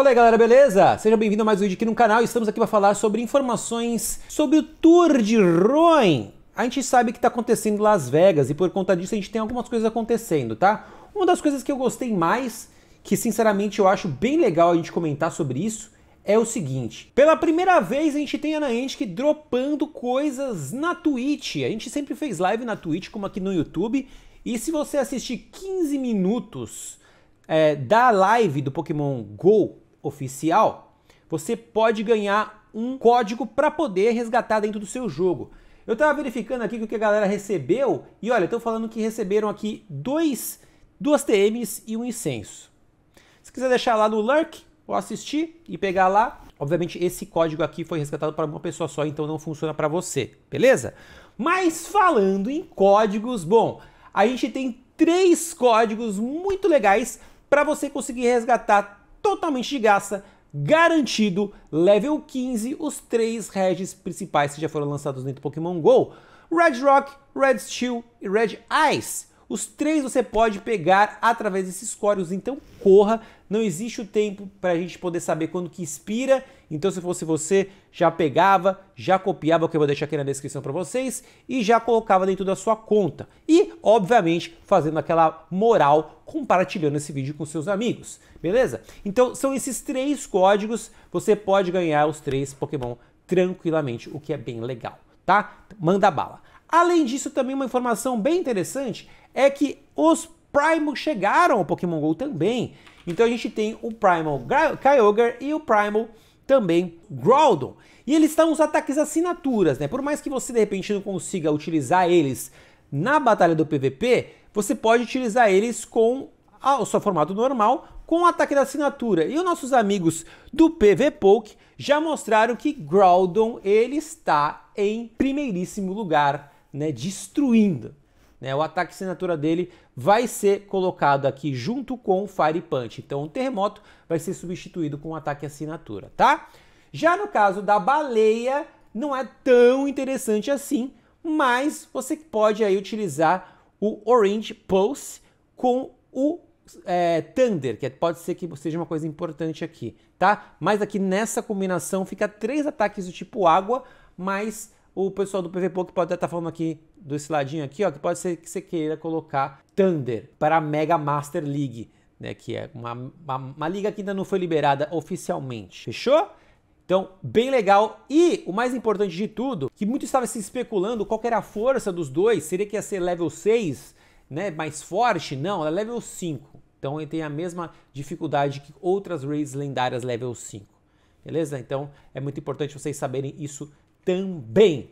Fala aí galera, beleza? Seja bem-vindo a mais um vídeo aqui no canal. Estamos aqui para falar sobre informações sobre o Tour de Rouen. A gente sabe que está acontecendo em Las Vegas e por conta disso a gente tem algumas coisas acontecendo, tá? Uma das coisas que eu gostei mais, que sinceramente eu acho bem legal a gente comentar sobre isso, é o seguinte: pela primeira vez a gente tem a Niantic dropando coisas na Twitch. A gente sempre fez live na Twitch, como aqui no YouTube. E se você assistir 15 minutos é, da live do Pokémon Go, oficial, você pode ganhar um código para poder resgatar dentro do seu jogo. Eu estava verificando aqui o que a galera recebeu e olha, estão falando que receberam aqui dois, duas TMs e um incenso. Se quiser deixar lá no Lurk, ou assistir e pegar lá, obviamente esse código aqui foi resgatado para uma pessoa só, então não funciona para você, beleza? Mas falando em códigos, bom, a gente tem três códigos muito legais para você conseguir resgatar totalmente de graça, garantido, level 15, os três regs principais que já foram lançados dentro do Pokémon GO. Red Rock, Red Steel e Red Ice. Os três você pode pegar através desses códigos, então corra. Não existe o tempo para a gente poder saber quando que expira. Então, se fosse você, já pegava, já copiava, o que eu vou deixar aqui na descrição para vocês, e já colocava dentro da sua conta. E, obviamente, fazendo aquela moral, compartilhando esse vídeo com seus amigos, beleza? Então, são esses três códigos, você pode ganhar os três Pokémon tranquilamente, o que é bem legal, tá? Manda bala. Além disso, também uma informação bem interessante é que os Primal chegaram ao Pokémon GO também. Então a gente tem o Primal Kyogre e o Primal também Groudon. E eles estão os ataques assinaturas, né? Por mais que você de repente não consiga utilizar eles na batalha do PVP, você pode utilizar eles com o seu formato normal, com o ataque da assinatura. E os nossos amigos do PVPoke já mostraram que Groudon ele está em primeiríssimo lugar né, destruindo. Né? O ataque assinatura dele vai ser colocado aqui junto com o Fire Punch. Então o terremoto vai ser substituído com o ataque assinatura, tá? Já no caso da baleia, não é tão interessante assim, mas você pode aí utilizar o Orange Pulse com o é, Thunder, que pode ser que seja uma coisa importante aqui, tá? Mas aqui nessa combinação fica três ataques do tipo água, mais o pessoal do PV Poker pode estar falando aqui esse ladinho aqui, ó, que pode ser que você queira colocar Thunder para a Mega Master League, né, que é uma, uma, uma liga que ainda não foi liberada oficialmente. Fechou? Então, bem legal. E o mais importante de tudo, que muito estava se especulando qual era a força dos dois, seria que ia ser level 6, né, mais forte? Não, ela é level 5. Então ele tem a mesma dificuldade que outras raids lendárias level 5. Beleza? Então é muito importante vocês saberem isso também.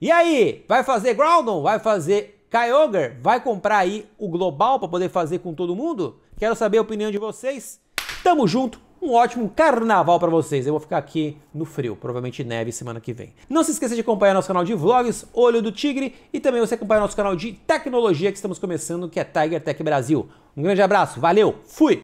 E aí, vai fazer Groudon? Vai fazer Kyogre? Vai comprar aí o global para poder fazer com todo mundo? Quero saber a opinião de vocês. Tamo junto. Um ótimo carnaval para vocês. Eu vou ficar aqui no frio, provavelmente neve semana que vem. Não se esqueça de acompanhar nosso canal de vlogs, Olho do Tigre, e também você acompanhar nosso canal de tecnologia que estamos começando, que é Tiger Tech Brasil. Um grande abraço, valeu, fui!